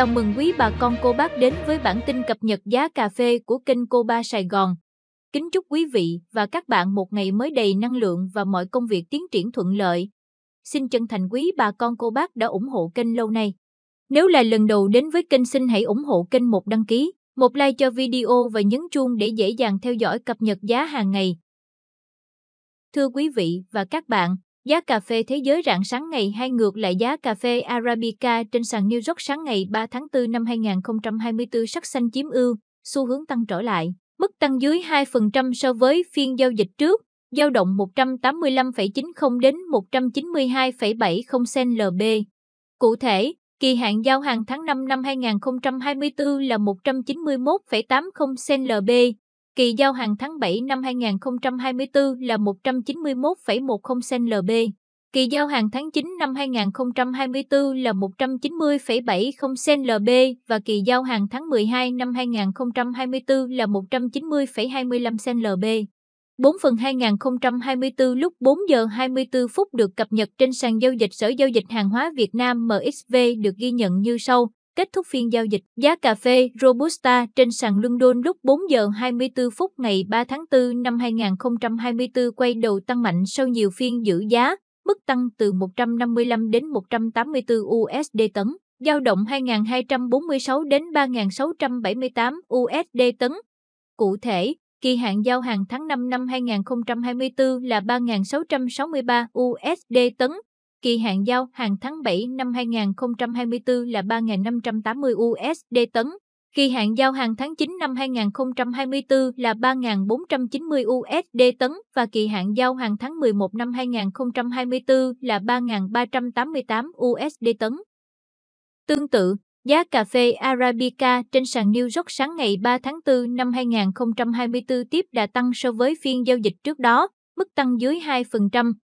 Chào mừng quý bà con cô bác đến với bản tin cập nhật giá cà phê của kênh Cô Ba Sài Gòn. Kính chúc quý vị và các bạn một ngày mới đầy năng lượng và mọi công việc tiến triển thuận lợi. Xin chân thành quý bà con cô bác đã ủng hộ kênh lâu nay. Nếu là lần đầu đến với kênh xin hãy ủng hộ kênh một đăng ký, một like cho video và nhấn chuông để dễ dàng theo dõi cập nhật giá hàng ngày. Thưa quý vị và các bạn, Giá cà phê thế giới rạng sáng ngày 2 ngược lại giá cà phê Arabica trên sàn New York sáng ngày 3 tháng 4 năm 2024 sắc xanh chiếm ưu, xu hướng tăng trở lại, mức tăng dưới 2% so với phiên giao dịch trước, giao động 185,90 đến 192,70 sen LB. Cụ thể, kỳ hạn giao hàng tháng 5 năm 2024 là 191,80 sen LB, Kỳ giao hàng tháng 7 năm 2024 là 191,10 sen lb, Kỳ giao hàng tháng 9 năm 2024 là 190,70 sen lb và kỳ giao hàng tháng 12 năm 2024 là 190,25 sen lb. 4 phần 2024 lúc 4 giờ 24 phút được cập nhật trên sàn giao dịch Sở Giao dịch Hàng hóa Việt Nam MXV được ghi nhận như sau. Kết thúc phiên giao dịch, giá cà phê Robusta trên sàn London lúc 4 giờ 24 phút ngày 3 tháng 4 năm 2024 quay đầu tăng mạnh sau nhiều phiên giữ giá, mức tăng từ 155 đến 184 USD tấn, giao động 2.246 đến 3.678 USD tấn. Cụ thể, kỳ hạn giao hàng tháng 5 năm 2024 là 3.663 USD tấn, Kỳ hạn giao hàng tháng 7 năm 2024 là 3.580 USD tấn. Kỳ hạn giao hàng tháng 9 năm 2024 là 3.490 USD tấn và kỳ hạn giao hàng tháng 11 năm 2024 là 3.388 USD tấn. Tương tự, giá cà phê Arabica trên sàn New York sáng ngày 3 tháng 4 năm 2024 tiếp đã tăng so với phiên giao dịch trước đó, mức tăng dưới 2%,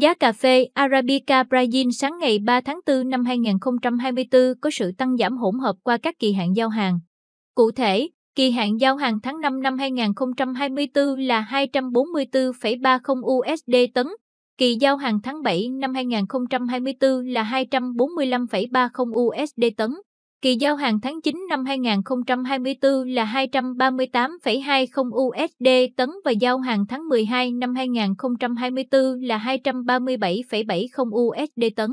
Giá cà phê Arabica Brazil sáng ngày 3 tháng 4 năm 2024 có sự tăng giảm hỗn hợp qua các kỳ hạn giao hàng. Cụ thể, kỳ hạn giao hàng tháng 5 năm 2024 là 244,30 USD tấn, kỳ giao hàng tháng 7 năm 2024 là 245,30 USD tấn. Kỳ giao hàng tháng 9 năm 2024 là 238,20 USD tấn và giao hàng tháng 12 năm 2024 là 237,70 USD tấn.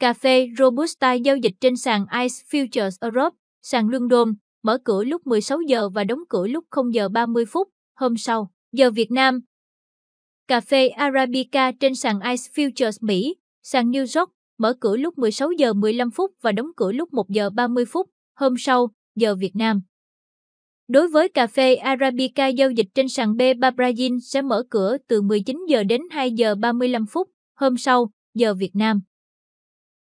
Cà phê Robusta giao dịch trên sàn ICE Futures Europe, sàn London, mở cửa lúc 16 giờ và đóng cửa lúc 0 giờ 30 phút hôm sau, giờ Việt Nam. Cà phê Arabica trên sàn ICE Futures Mỹ, sàn New York, mở cửa lúc 16 giờ 15 phút và đóng cửa lúc 1 giờ 30 phút, hôm sau, giờ Việt Nam. Đối với cà phê Arabica giao dịch trên sàn B3 Brazil sẽ mở cửa từ 19 giờ đến 2 giờ 35 phút, hôm sau, giờ Việt Nam.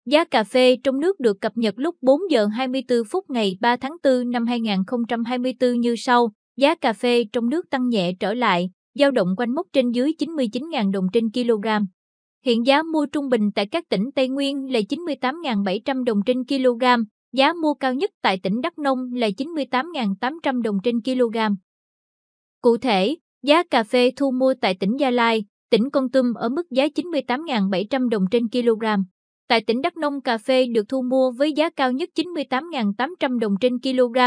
Giá cà phê trong nước được cập nhật lúc 4 giờ 24 phút ngày 3 tháng 4 năm 2024 như sau. Giá cà phê trong nước tăng nhẹ trở lại, dao động quanh mốc trên dưới 99.000 đồng trên kg. Hiện giá mua trung bình tại các tỉnh Tây Nguyên là 98.700 đồng trên kg, giá mua cao nhất tại tỉnh Đắk Nông là 98.800 đồng trên kg. Cụ thể, giá cà phê thu mua tại tỉnh Gia Lai, tỉnh Con Tum ở mức giá 98.700 đồng trên kg. Tại tỉnh Đắk Nông, cà phê được thu mua với giá cao nhất 98.800 đồng trên kg.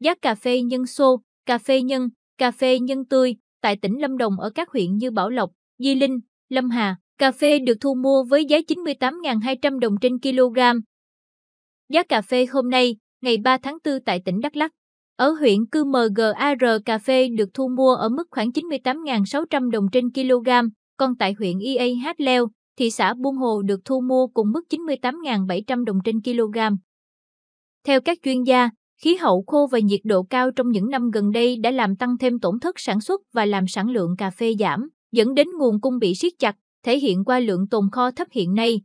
Giá cà phê nhân xô, cà phê nhân, cà phê nhân tươi tại tỉnh Lâm Đồng ở các huyện như Bảo Lộc, Di Linh, Lâm Hà, cà phê được thu mua với giá 98.200 đồng trên kg. Giá cà phê hôm nay, ngày 3 tháng 4 tại tỉnh Đắk Lắk, ở huyện Cư Mờ MGAR cà phê được thu mua ở mức khoảng 98.600 đồng trên kg, còn tại huyện IAH Leo, thị xã Buôn Hồ được thu mua cùng mức 98.700 đồng trên kg. Theo các chuyên gia, khí hậu khô và nhiệt độ cao trong những năm gần đây đã làm tăng thêm tổn thất sản xuất và làm sản lượng cà phê giảm dẫn đến nguồn cung bị siết chặt, thể hiện qua lượng tồn kho thấp hiện nay.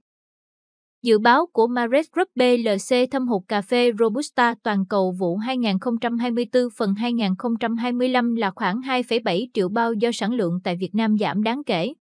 Dự báo của Mares Group PLC thâm hụt cà phê Robusta toàn cầu vụ 2024 phần 2025 là khoảng 2,7 triệu bao do sản lượng tại Việt Nam giảm đáng kể.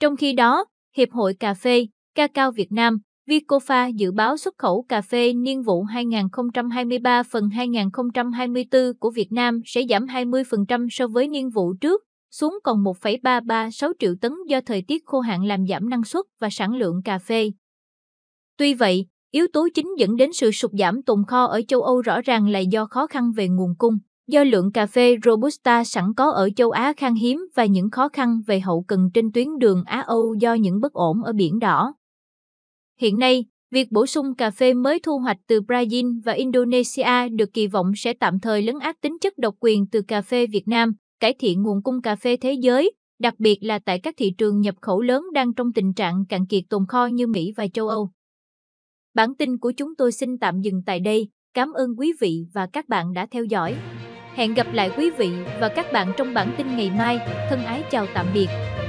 Trong khi đó, Hiệp hội Cà phê, Cacao Việt Nam, Vicofa dự báo xuất khẩu cà phê niên vụ 2023 phần 2024 của Việt Nam sẽ giảm 20% so với niên vụ trước, xuống còn 1,336 triệu tấn do thời tiết khô hạn làm giảm năng suất và sản lượng cà phê. Tuy vậy, yếu tố chính dẫn đến sự sụt giảm tồn kho ở châu Âu rõ ràng là do khó khăn về nguồn cung, do lượng cà phê Robusta sẵn có ở châu Á khan hiếm và những khó khăn về hậu cần trên tuyến đường Á-Âu do những bất ổn ở Biển Đỏ. Hiện nay, việc bổ sung cà phê mới thu hoạch từ Brazil và Indonesia được kỳ vọng sẽ tạm thời lấn át tính chất độc quyền từ cà phê Việt Nam, cải thiện nguồn cung cà phê thế giới, đặc biệt là tại các thị trường nhập khẩu lớn đang trong tình trạng cạn kiệt tồn kho như Mỹ và châu Âu. Bản tin của chúng tôi xin tạm dừng tại đây. Cảm ơn quý vị và các bạn đã theo dõi. Hẹn gặp lại quý vị và các bạn trong bản tin ngày mai. Thân ái chào tạm biệt.